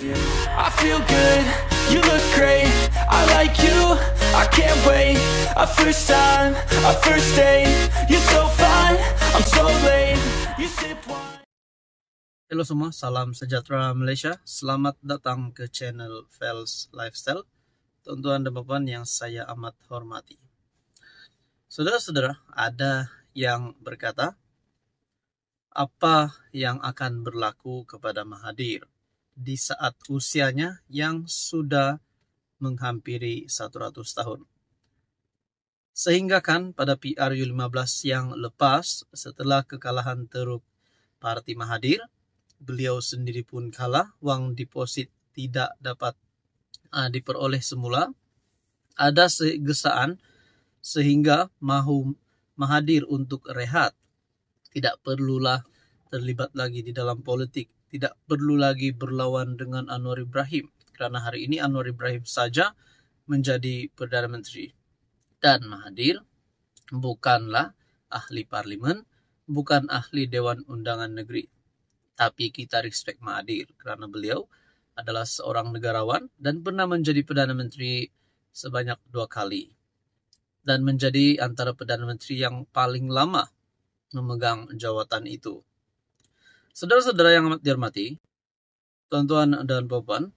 I feel good, you look great, I like you, I can't wait A first time, a first date, you're so fine, I'm so late You sip wine Halo semua, salam sejahtera Malaysia Selamat datang ke channel Fels Lifestyle Tuan-tuan dan puan yang saya amat hormati Saudara-saudara, ada yang berkata apa yang akan berlaku kepada Mahathir di saat usianya yang sudah menghampiri 100 tahun. Sehingga kan pada PRU 15 yang lepas setelah kekalahan Teruk Parti Mahathir, beliau sendiri pun kalah, wang deposit tidak dapat uh, diperoleh semula. Ada segesaan sehingga mahu Mahathir untuk rehat. Tidak perlulah terlibat lagi di dalam politik tidak perlu lagi berlawan dengan Anwar Ibrahim karena hari ini Anwar Ibrahim saja menjadi Perdana Menteri dan Mahathir bukanlah ahli parlimen, bukan ahli Dewan Undangan Negeri. Tapi kita respect Mahathir karena beliau adalah seorang negarawan dan pernah menjadi Perdana Menteri sebanyak dua kali dan menjadi antara Perdana Menteri yang paling lama memegang jawatan itu. Saudara-saudara yang amat dihormati, tuan-tuan dan puan,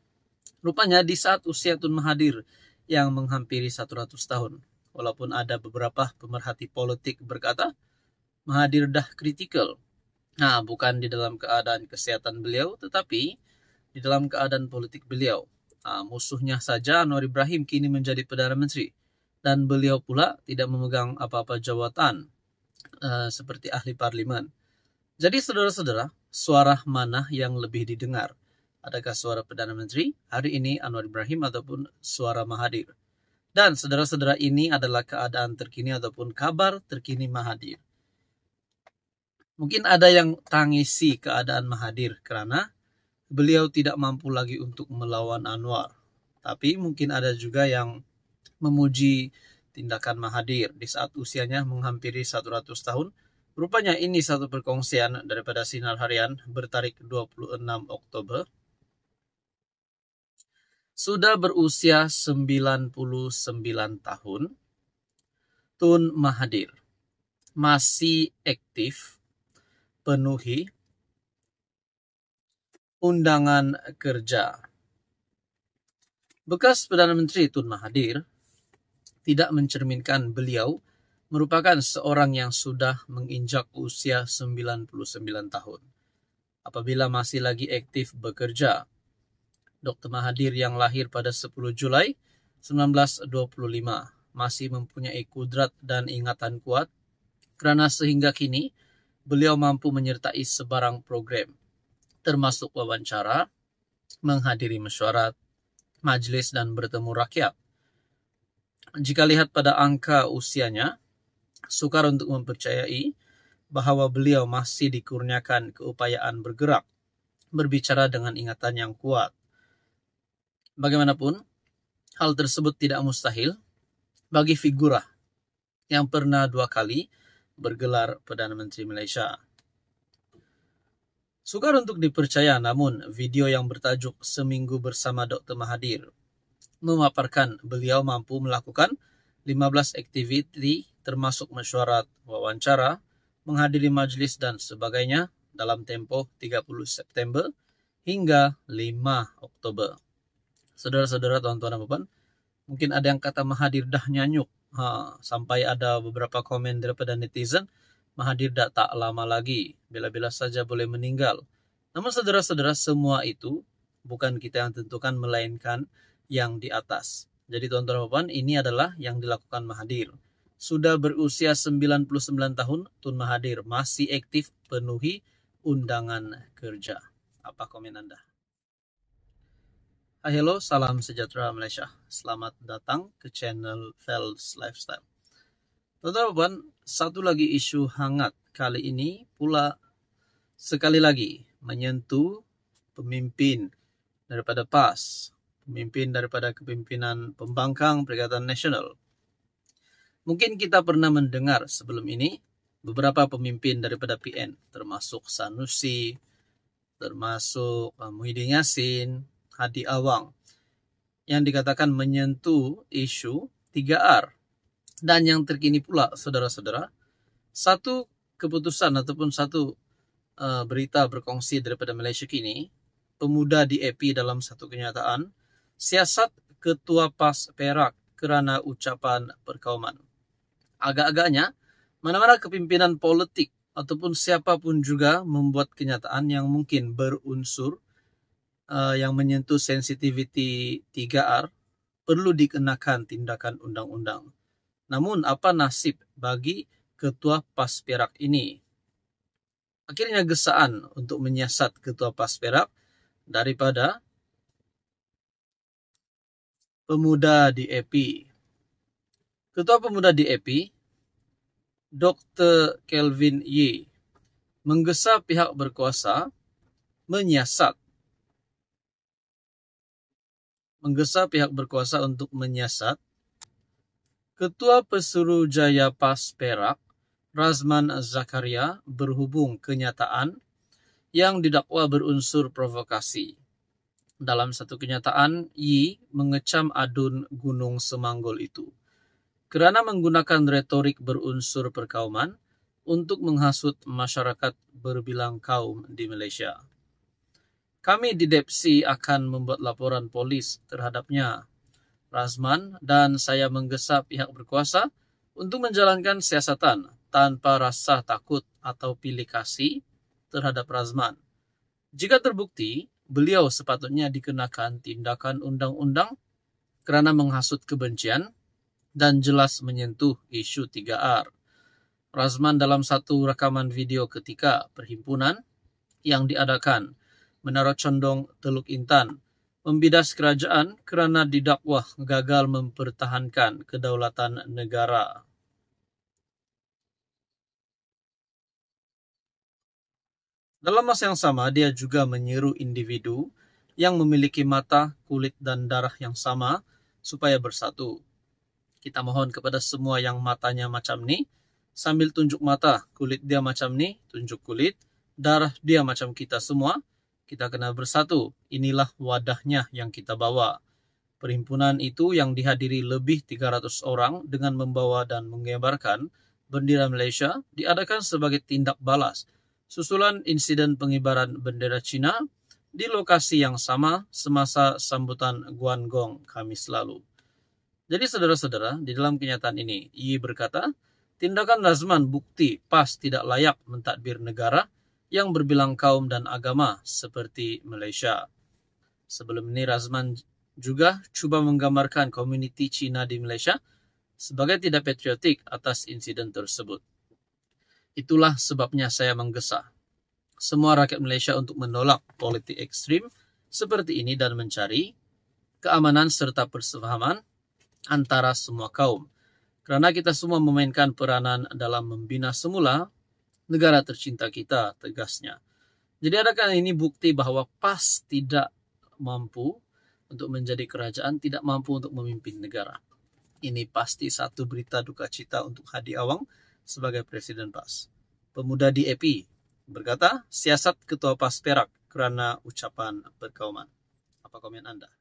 rupanya di saat usia Tun Mahathir yang menghampiri 100 tahun, walaupun ada beberapa pemerhati politik berkata, Mahathir dah kritikal. Nah, bukan di dalam keadaan kesehatan beliau, tetapi di dalam keadaan politik beliau. Nah, musuhnya saja Anwar Ibrahim kini menjadi Perdana Menteri dan beliau pula tidak memegang apa-apa jawatan uh, seperti ahli parlimen. Jadi saudara-saudara, suara mana yang lebih didengar? Adakah suara Perdana Menteri hari ini Anwar Ibrahim ataupun suara Mahathir? Dan saudara-saudara ini adalah keadaan terkini ataupun kabar terkini Mahathir. Mungkin ada yang tangisi keadaan Mahathir karena beliau tidak mampu lagi untuk melawan Anwar. Tapi mungkin ada juga yang memuji tindakan Mahathir di saat usianya menghampiri 100 tahun Rupanya ini satu perkongsian daripada Sinar Harian bertarik 26 Oktober. Sudah berusia 99 tahun, Tun Mahadir masih aktif penuhi undangan kerja. Bekas Perdana Menteri Tun Mahathir tidak mencerminkan beliau merupakan seorang yang sudah menginjak usia 99 tahun. Apabila masih lagi aktif bekerja, Dr. Mahadir yang lahir pada 10 Julai 1925 masih mempunyai kudrat dan ingatan kuat kerana sehingga kini beliau mampu menyertai sebarang program termasuk wawancara, menghadiri mesyuarat, majlis dan bertemu rakyat. Jika lihat pada angka usianya, sukar untuk mempercayai bahwa beliau masih dikurniakan keupayaan bergerak, berbicara dengan ingatan yang kuat. Bagaimanapun, hal tersebut tidak mustahil bagi figura yang pernah dua kali bergelar Perdana Menteri Malaysia. Sukar untuk dipercaya namun video yang bertajuk Seminggu Bersama Dr. Mahathir memaparkan beliau mampu melakukan 15 activity termasuk mesyuarat, wawancara, menghadiri majelis dan sebagainya dalam tempo 30 September hingga 5 Oktober. Saudara-saudara, tuan-tuan dan puan, mungkin ada yang kata Mahadir dah nyanyuk. Ha, sampai ada beberapa komen daripada netizen, Mahadir dah tak lama lagi, bila-bila saja boleh meninggal. Namun saudara-saudara, semua itu bukan kita yang tentukan melainkan yang di atas. Jadi tuan-tuan dan ini adalah yang dilakukan Mahadir. Sudah berusia 99 tahun, Tun Mahadir masih aktif penuhi undangan kerja. Apa komen Anda? Hai hello, salam sejahtera Malaysia. Selamat datang ke channel Fels Lifestyle. Tuan-tuan dan satu lagi isu hangat kali ini pula sekali lagi menyentuh pemimpin daripada PAS, pemimpin daripada kepimpinan pembangkang Perikatan Nasional. Mungkin kita pernah mendengar sebelum ini beberapa pemimpin daripada PN, termasuk Sanusi, termasuk uh, Muhyiddin Yassin, Hadi Awang, yang dikatakan menyentuh isu 3R. Dan yang terkini pula, saudara-saudara, satu keputusan ataupun satu uh, berita berkongsi daripada Malaysia kini, pemuda di EPI dalam satu kenyataan, siasat ketua PAS Perak kerana ucapan perkauman. Agak-agaknya, mana-mana kepimpinan politik ataupun siapapun juga membuat kenyataan yang mungkin berunsur uh, yang menyentuh sensitiviti 3R perlu dikenakan tindakan undang-undang. Namun apa nasib bagi ketua PAS Perak ini? Akhirnya gesaan untuk menyiasat ketua PAS Perak daripada Pemuda di EPI. Ketua Pemuda di EPI, Dr. Kelvin Y, menggesa pihak berkuasa menyiasat menggesa pihak berkuasa untuk menyiasat Ketua Jaya PAS Perak, Razman Zakaria berhubung kenyataan yang didakwa berunsur provokasi dalam satu kenyataan, Yi mengecam adun Gunung Semanggol itu. Kerana menggunakan retorik berunsur perkauman untuk menghasut masyarakat berbilang kaum di Malaysia. Kami di Depsi akan membuat laporan polis terhadapnya. Razman dan saya menggesa pihak berkuasa untuk menjalankan siasatan tanpa rasa takut atau pilih kasih terhadap Razman. Jika terbukti beliau sepatutnya dikenakan tindakan undang-undang kerana menghasut kebencian dan jelas menyentuh isu 3R. Razman dalam satu rekaman video ketika perhimpunan yang diadakan Menara Condong Teluk Intan membidas kerajaan kerana didakwah gagal mempertahankan kedaulatan negara. Dalam masa yang sama, dia juga menyeru individu yang memiliki mata, kulit, dan darah yang sama supaya bersatu. Kita mohon kepada semua yang matanya macam ini, sambil tunjuk mata, kulit dia macam ini, tunjuk kulit, darah dia macam kita semua, kita kena bersatu. Inilah wadahnya yang kita bawa. Perhimpunan itu yang dihadiri lebih 300 orang dengan membawa dan mengembarkan bendera Malaysia diadakan sebagai tindak balas susulan insiden pengibaran bendera Cina di lokasi yang sama semasa sambutan Guangdong Kamis lalu. Jadi saudara-saudara, di dalam kenyataan ini, Yi berkata, tindakan Razman bukti pas tidak layak mentadbir negara yang berbilang kaum dan agama seperti Malaysia. Sebelum ini Razman juga cuba menggambarkan komuniti Cina di Malaysia sebagai tidak patriotik atas insiden tersebut. Itulah sebabnya saya menggesa. Semua rakyat Malaysia untuk menolak politik ekstrim seperti ini dan mencari keamanan serta persefahaman antara semua kaum. Karena kita semua memainkan peranan dalam membina semula negara tercinta kita, tegasnya. Jadi adakah ini bukti bahwa PAS tidak mampu untuk menjadi kerajaan, tidak mampu untuk memimpin negara? Ini pasti satu berita duka cita untuk Hadi Awang sebagai Presiden PAS. Pemuda di EPI berkata, siasat Ketua PAS Perak kerana ucapan berkauman. Apa komen Anda?